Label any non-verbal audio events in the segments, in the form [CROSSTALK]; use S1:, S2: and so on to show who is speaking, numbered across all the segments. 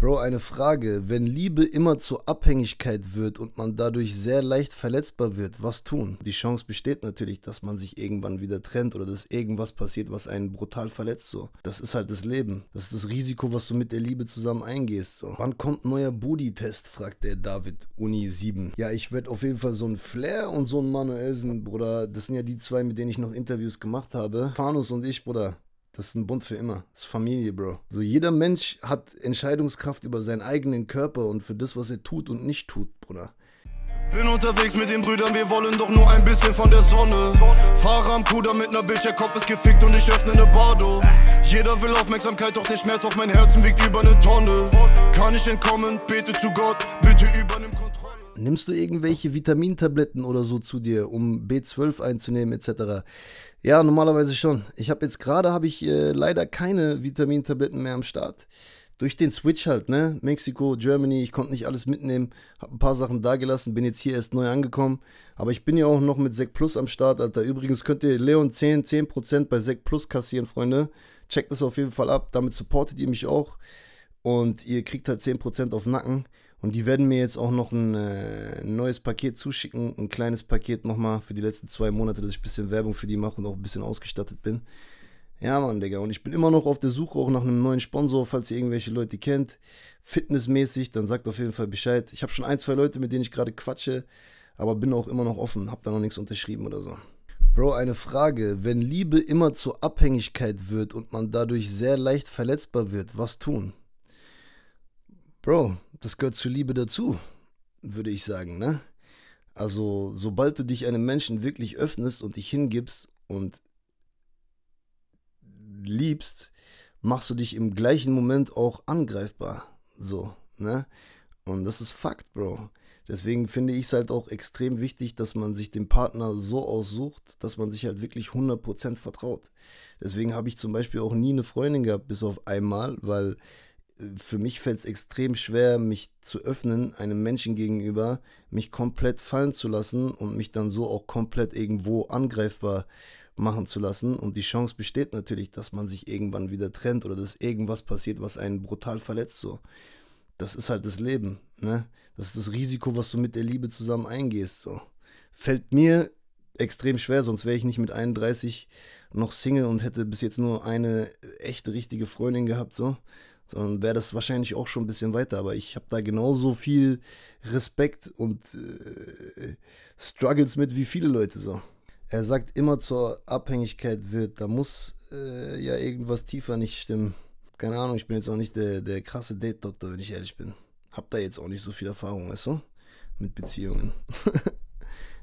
S1: Bro, eine Frage. Wenn Liebe immer zur Abhängigkeit wird und man dadurch sehr leicht verletzbar wird, was tun? Die Chance besteht natürlich, dass man sich irgendwann wieder trennt oder dass irgendwas passiert, was einen brutal verletzt. So. Das ist halt das Leben. Das ist das Risiko, was du mit der Liebe zusammen eingehst. So. Wann kommt neuer Booty-Test? fragt der David Uni 7. Ja, ich werde auf jeden Fall so ein Flair und so ein Manuelsen, Bruder. Das sind ja die zwei, mit denen ich noch Interviews gemacht habe. Fanus und ich, Bruder. Das ist ein Bund für immer. Das ist Familie, Bro. So jeder Mensch hat Entscheidungskraft über seinen eigenen Körper und für das, was er tut und nicht tut, Bruder. Bin unterwegs mit den Brüdern, wir wollen doch nur ein bisschen von der Sonne. Fahre am Puder mit ner Bitch, der Kopf ist gefickt und ich öffne ne Bardo. Jeder will Aufmerksamkeit, doch der Schmerz auf mein Herzen wiegt über ne Tonne. Kann ich entkommen, bete zu Gott, bitte übernimm Kontrolle. Nimmst du irgendwelche Vitamintabletten oder so zu dir, um B12 einzunehmen etc.? Ja, normalerweise schon. Ich habe jetzt gerade habe ich äh, leider keine Vitamintabletten mehr am Start durch den Switch halt, ne? Mexiko, Germany, ich konnte nicht alles mitnehmen, habe ein paar Sachen dagelassen, bin jetzt hier erst neu angekommen. Aber ich bin ja auch noch mit Sec Plus am Start, Alter. Übrigens könnt ihr Leon 10, 10% bei Sec Plus kassieren, Freunde. Checkt das auf jeden Fall ab, damit supportet ihr mich auch. Und ihr kriegt halt 10% auf Nacken. Und die werden mir jetzt auch noch ein äh, neues Paket zuschicken, ein kleines Paket nochmal für die letzten zwei Monate, dass ich ein bisschen Werbung für die mache und auch ein bisschen ausgestattet bin. Ja, Mann, Digga. Und ich bin immer noch auf der Suche auch nach einem neuen Sponsor, falls ihr irgendwelche Leute kennt. Fitnessmäßig, dann sagt auf jeden Fall Bescheid. Ich habe schon ein, zwei Leute, mit denen ich gerade quatsche, aber bin auch immer noch offen. Hab da noch nichts unterschrieben oder so. Bro, eine Frage. Wenn Liebe immer zur Abhängigkeit wird und man dadurch sehr leicht verletzbar wird, was tun? Bro, das gehört zur Liebe dazu, würde ich sagen, ne? Also, sobald du dich einem Menschen wirklich öffnest und dich hingibst und liebst, machst du dich im gleichen Moment auch angreifbar. So, ne? Und das ist Fakt, Bro. Deswegen finde ich es halt auch extrem wichtig, dass man sich den Partner so aussucht, dass man sich halt wirklich 100% vertraut. Deswegen habe ich zum Beispiel auch nie eine Freundin gehabt, bis auf einmal, weil äh, für mich fällt es extrem schwer, mich zu öffnen, einem Menschen gegenüber, mich komplett fallen zu lassen und mich dann so auch komplett irgendwo angreifbar machen zu lassen. Und die Chance besteht natürlich, dass man sich irgendwann wieder trennt oder dass irgendwas passiert, was einen brutal verletzt. So. Das ist halt das Leben. Ne? Das ist das Risiko, was du mit der Liebe zusammen eingehst. So. Fällt mir extrem schwer, sonst wäre ich nicht mit 31 noch Single und hätte bis jetzt nur eine echte, richtige Freundin gehabt. So. Sondern wäre das wahrscheinlich auch schon ein bisschen weiter. Aber ich habe da genauso viel Respekt und äh, Struggles mit wie viele Leute so er sagt immer zur Abhängigkeit wird, da muss äh, ja irgendwas tiefer nicht stimmen. Keine Ahnung, ich bin jetzt auch nicht der, der krasse Date-Doktor, wenn ich ehrlich bin. Hab da jetzt auch nicht so viel Erfahrung, weißt du? Mit Beziehungen. [LAUGHS]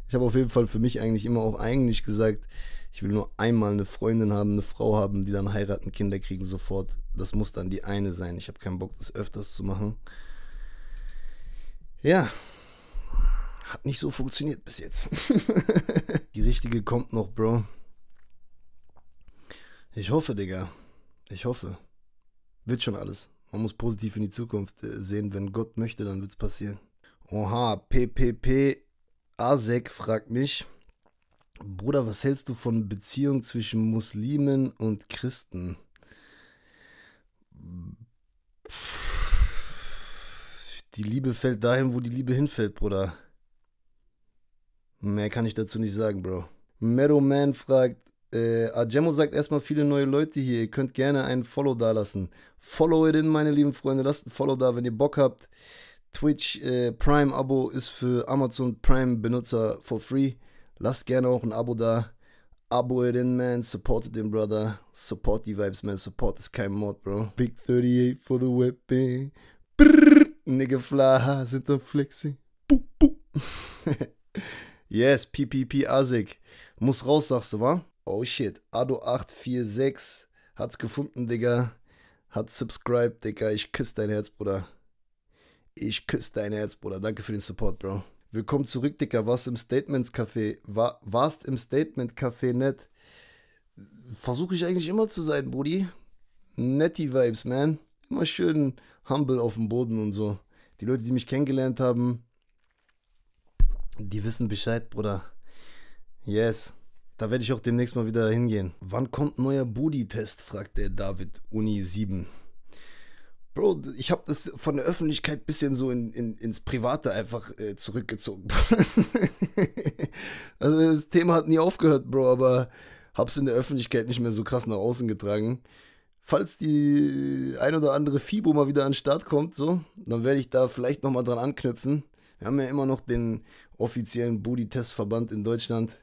S1: ich habe auf jeden Fall für mich eigentlich immer auch eigentlich gesagt, ich will nur einmal eine Freundin haben, eine Frau haben, die dann heiraten, Kinder kriegen sofort. Das muss dann die eine sein. Ich habe keinen Bock, das öfters zu machen. Ja, hat nicht so funktioniert bis jetzt. [LAUGHS] Die richtige kommt noch, Bro. Ich hoffe, Digga. Ich hoffe. Wird schon alles. Man muss positiv in die Zukunft äh, sehen. Wenn Gott möchte, dann wird's passieren. Oha, PPP Asek fragt mich. Bruder, was hältst du von Beziehung zwischen Muslimen und Christen? Die Liebe fällt dahin, wo die Liebe hinfällt, Bruder. Mehr kann ich dazu nicht sagen, Bro. Meadow Man fragt, äh, Ajemo sagt erstmal viele neue Leute hier. Ihr könnt gerne einen Follow da lassen. Follow it in, meine lieben Freunde. Lasst ein Follow da, wenn ihr Bock habt. Twitch äh, Prime Abo ist für Amazon Prime Benutzer for free. Lasst gerne auch ein Abo da. Abo it in, man. Supportet den Brother. Support die Vibes, man. Support ist kein Mod, Bro. Big 38 for the whipping. Brrr, nigga fly high, sind am flexing. Boop, boop. [LAUGHS] Yes, PPP Asik. Muss raus, sagst du, wa? Oh shit, Ado846 hat's gefunden, Digga. Hat subscribed, Digga. Ich küsse dein Herz, Bruder. Ich küsse dein Herz, Bruder. Danke für den Support, Bro. Willkommen zurück, Digga. Warst im Statements Café. War, warst im Statement Café nett. Versuche ich eigentlich immer zu sein, Brudi. Netty Vibes, man. Immer schön humble auf dem Boden und so. Die Leute, die mich kennengelernt haben, die wissen Bescheid, Bruder. Yes. Da werde ich auch demnächst mal wieder hingehen. Wann kommt neuer Booty-Test? fragt der David Uni 7. Bro, ich habe das von der Öffentlichkeit ein bisschen so in, in, ins Private einfach äh, zurückgezogen. [LAUGHS] also das Thema hat nie aufgehört, Bro, aber hab's in der Öffentlichkeit nicht mehr so krass nach außen getragen. Falls die ein oder andere FIBO mal wieder an den Start kommt, so, dann werde ich da vielleicht nochmal dran anknüpfen. Wir haben ja immer noch den offiziellen Booty-Testverband in Deutschland.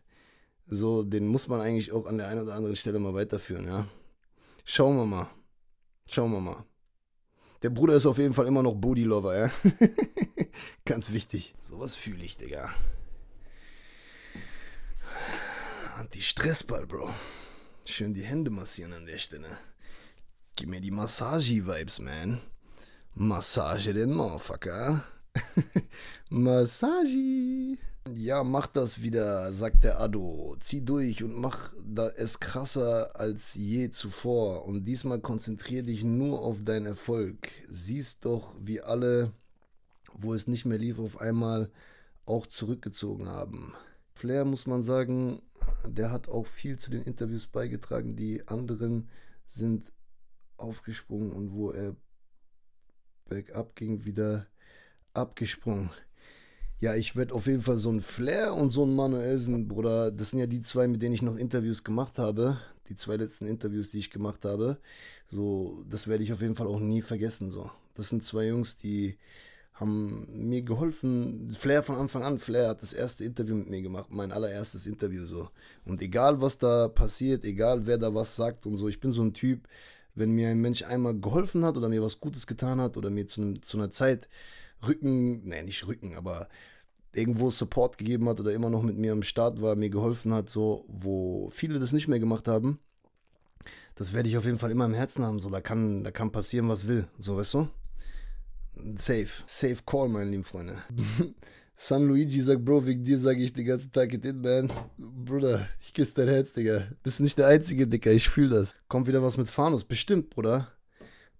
S1: So, den muss man eigentlich auch an der einen oder anderen Stelle mal weiterführen, ja. Schauen wir mal. Schauen wir mal. Der Bruder ist auf jeden Fall immer noch Booty-Lover, ja. [LAUGHS] Ganz wichtig. Sowas fühle ich, Digga. Anti-Stressball, Bro. Schön die Hände massieren an der Stelle. Gib mir die Massage-Vibes, man. Massage den Motherfucker. [LAUGHS] Massagi. Ja, mach das wieder, sagt der Addo. Zieh durch und mach da es krasser als je zuvor. Und diesmal konzentrier dich nur auf deinen Erfolg. Siehst doch, wie alle, wo es nicht mehr lief, auf einmal auch zurückgezogen haben. Flair, muss man sagen, der hat auch viel zu den Interviews beigetragen. Die anderen sind aufgesprungen und wo er bergab ging, wieder abgesprungen. Ja, ich werde auf jeden Fall so ein Flair und so ein Manuelsen, Bruder. Das sind ja die zwei, mit denen ich noch Interviews gemacht habe. Die zwei letzten Interviews, die ich gemacht habe. So, das werde ich auf jeden Fall auch nie vergessen. So, das sind zwei Jungs, die haben mir geholfen. Flair von Anfang an. Flair hat das erste Interview mit mir gemacht, mein allererstes Interview so. Und egal was da passiert, egal wer da was sagt und so, ich bin so ein Typ, wenn mir ein Mensch einmal geholfen hat oder mir was Gutes getan hat oder mir zu, zu einer Zeit Rücken, nee, nicht Rücken, aber irgendwo Support gegeben hat oder immer noch mit mir am Start war, mir geholfen hat, so wo viele das nicht mehr gemacht haben, das werde ich auf jeden Fall immer im Herzen haben. So, da kann, da kann passieren, was will. So, weißt du? Safe. Safe Call, meine lieben Freunde. [LAUGHS] San Luigi sagt, Bro, wegen dir sage ich den ganzen Tag get in, man. Bruder, ich küsse dein Herz, Digga. Bist nicht der Einzige, Digga, ich fühle das. Kommt wieder was mit Fanus. Bestimmt, Bruder.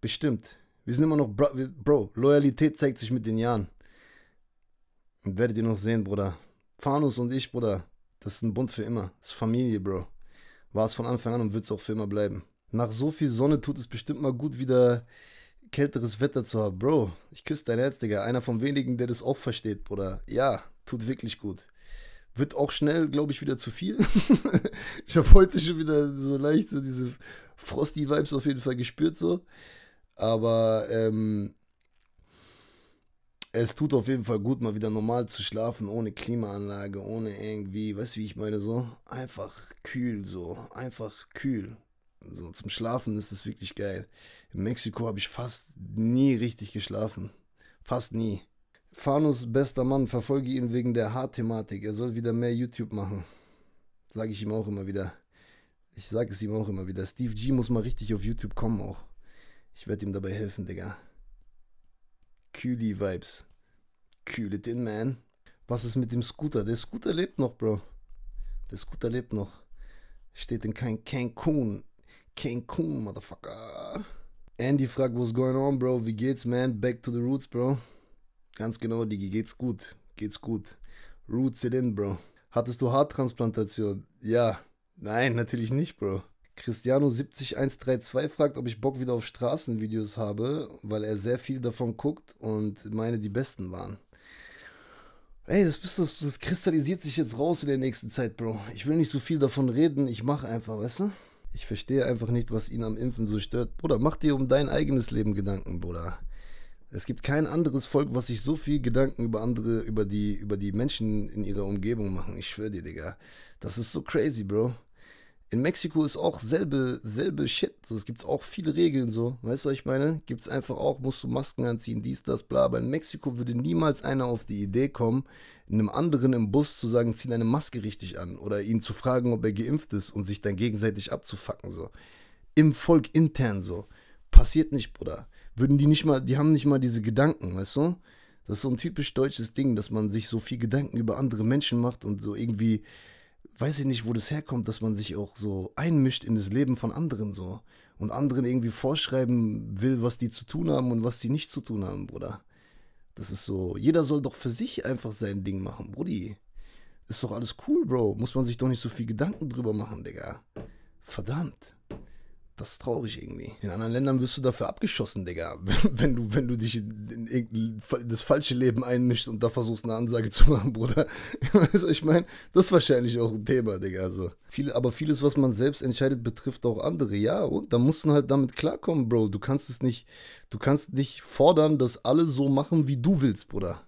S1: Bestimmt. Wir sind immer noch, Bro, Loyalität zeigt sich mit den Jahren. Und werdet ihr noch sehen, Bruder. Fanus und ich, Bruder, das ist ein Bund für immer. Das ist Familie, Bro. War es von Anfang an und wird es auch für immer bleiben. Nach so viel Sonne tut es bestimmt mal gut, wieder kälteres Wetter zu haben. Bro, ich küsse dein Herz, Digga. Einer von wenigen, der das auch versteht, Bruder. Ja, tut wirklich gut. Wird auch schnell, glaube ich, wieder zu viel. [LAUGHS] ich habe heute schon wieder so leicht so diese Frosty-Vibes auf jeden Fall gespürt, so. Aber ähm, es tut auf jeden Fall gut, mal wieder normal zu schlafen, ohne Klimaanlage, ohne irgendwie, weißt du, wie ich meine, so einfach kühl, so einfach kühl. So zum Schlafen ist es wirklich geil. In Mexiko habe ich fast nie richtig geschlafen. Fast nie. Fanus, bester Mann, verfolge ihn wegen der Haarthematik. Er soll wieder mehr YouTube machen. Sage ich ihm auch immer wieder. Ich sage es ihm auch immer wieder. Steve G muss mal richtig auf YouTube kommen auch. Ich werde ihm dabei helfen, Digga. Kühli-Vibes. Kühle den Man. Was ist mit dem Scooter? Der Scooter lebt noch, Bro. Der Scooter lebt noch. Steht in kein Cancun. Cancun, Motherfucker. Andy fragt, what's going on, Bro? Wie geht's, man? Back to the roots, Bro. Ganz genau, Digi, geht's gut. Geht's gut. Roots it in, Bro. Hattest du Haartransplantation? Ja. Nein, natürlich nicht, Bro. Cristiano70132 fragt, ob ich Bock wieder auf Straßenvideos habe, weil er sehr viel davon guckt und meine die besten waren. Ey, das, bist, das, das kristallisiert sich jetzt raus in der nächsten Zeit, Bro. Ich will nicht so viel davon reden, ich mache einfach, weißt du? Ich verstehe einfach nicht, was ihn am Impfen so stört. Bruder, mach dir um dein eigenes Leben Gedanken, Bruder. Es gibt kein anderes Volk, was sich so viel Gedanken über andere, über die, über die Menschen in ihrer Umgebung machen. Ich schwöre dir, Digga. Das ist so crazy, Bro. In Mexiko ist auch selbe, selbe Shit. So, es gibt auch viele Regeln so. Weißt du, was ich meine? Gibt es einfach auch, musst du Masken anziehen, dies, das, bla. Aber in Mexiko würde niemals einer auf die Idee kommen, einem anderen im Bus zu sagen, zieh deine Maske richtig an. Oder ihn zu fragen, ob er geimpft ist und sich dann gegenseitig abzufacken. So. Im Volk intern so. Passiert nicht, Bruder. Würden die nicht mal, die haben nicht mal diese Gedanken, weißt du? Das ist so ein typisch deutsches Ding, dass man sich so viel Gedanken über andere Menschen macht und so irgendwie weiß ich nicht, wo das herkommt, dass man sich auch so einmischt in das Leben von anderen so und anderen irgendwie vorschreiben will, was die zu tun haben und was die nicht zu tun haben, Bruder. Das ist so, jeder soll doch für sich einfach sein Ding machen, Brudi. Ist doch alles cool, Bro. Muss man sich doch nicht so viel Gedanken drüber machen, Digga. Verdammt das ist traurig irgendwie. In anderen Ländern wirst du dafür abgeschossen, Digga. [LAUGHS] Wenn du, wenn du dich in das falsche Leben einmischst und da versuchst, eine Ansage zu machen, Bruder. [LAUGHS] Weißt du, ich meine, das ist wahrscheinlich auch ein Thema, Digga. Also, viel, aber vieles, was man selbst entscheidet, betrifft auch andere. Ja, und da musst du halt damit klarkommen, Bro. Du kannst es nicht, du kannst nicht fordern, dass alle so machen, wie du willst, Bruder.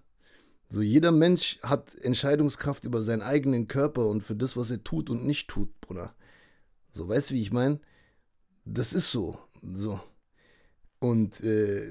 S1: So, jeder Mensch hat Entscheidungskraft über seinen eigenen Körper und für das, was er tut und nicht tut, Bruder. So, weißt du, wie ich meine? das ist so. So. Und äh,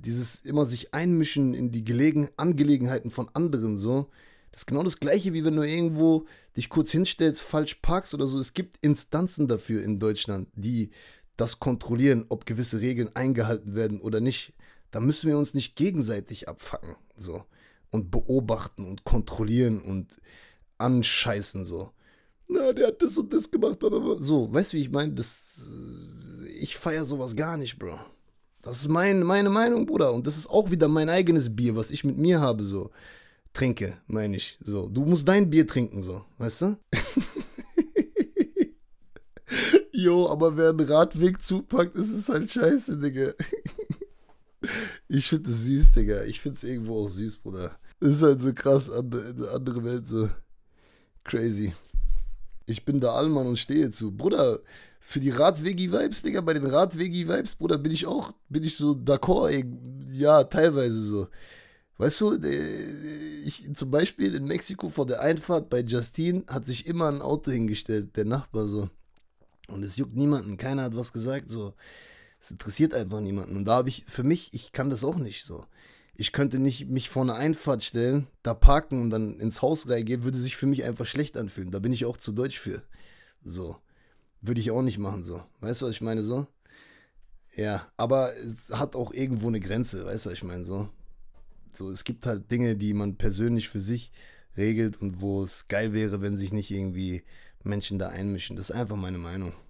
S1: dieses immer sich einmischen in die Gelegen Angelegenheiten von anderen, so, das ist genau das Gleiche, wie wenn du irgendwo dich kurz hinstellst, falsch parkst oder so. Es gibt Instanzen dafür in Deutschland, die das kontrollieren, ob gewisse Regeln eingehalten werden oder nicht. Da müssen wir uns nicht gegenseitig abfacken, so. Und beobachten und kontrollieren und anscheißen, so na, der hat das und das gemacht. Blablabla. So, weißt du, wie ich meine? Das, äh, ich feiere sowas gar nicht, Bro. Das ist mein, meine Meinung, Bruder. Und das ist auch wieder mein eigenes Bier, was ich mit mir habe, so. Trinke, meine ich. So, du musst dein Bier trinken, so. Weißt du? [LAUGHS] Jo, aber wer einen Radweg zupackt, ist es halt scheiße, Digga. [LAUGHS] Ich finde es süß, Digga. Ich finde es irgendwo auch süß, Bruder. Das ist halt so krass, eine andere Welt, so crazy. Ich bin der Allmann und stehe zu. Bruder, für die Radwegi-Vibes, Digga, bei den Radwegi-Vibes, Bruder, bin ich auch, bin ich so d'accord, ey. Ja, teilweise so. Weißt du, äh, ich, zum Beispiel in Mexiko vor der Einfahrt bei Justine hat sich immer ein Auto hingestellt, der Nachbar so. Und es juckt niemanden, keiner hat was gesagt, so. Es interessiert einfach niemanden. Und da habe ich, für mich, ich kann das auch nicht so ich könnte nicht mich vor eine Einfahrt stellen, da parken und dann ins Haus reingehen, würde sich für mich einfach schlecht anfühlen. Da bin ich auch zu deutsch für. So. Würde ich auch nicht machen, so. Weißt du, was ich meine, so? Ja, aber es hat auch irgendwo eine Grenze, weißt du, was ich meine, so? So, es gibt halt Dinge, die man persönlich für sich regelt und wo es geil wäre, wenn sich nicht irgendwie Menschen da einmischen. Das ist einfach meine Meinung.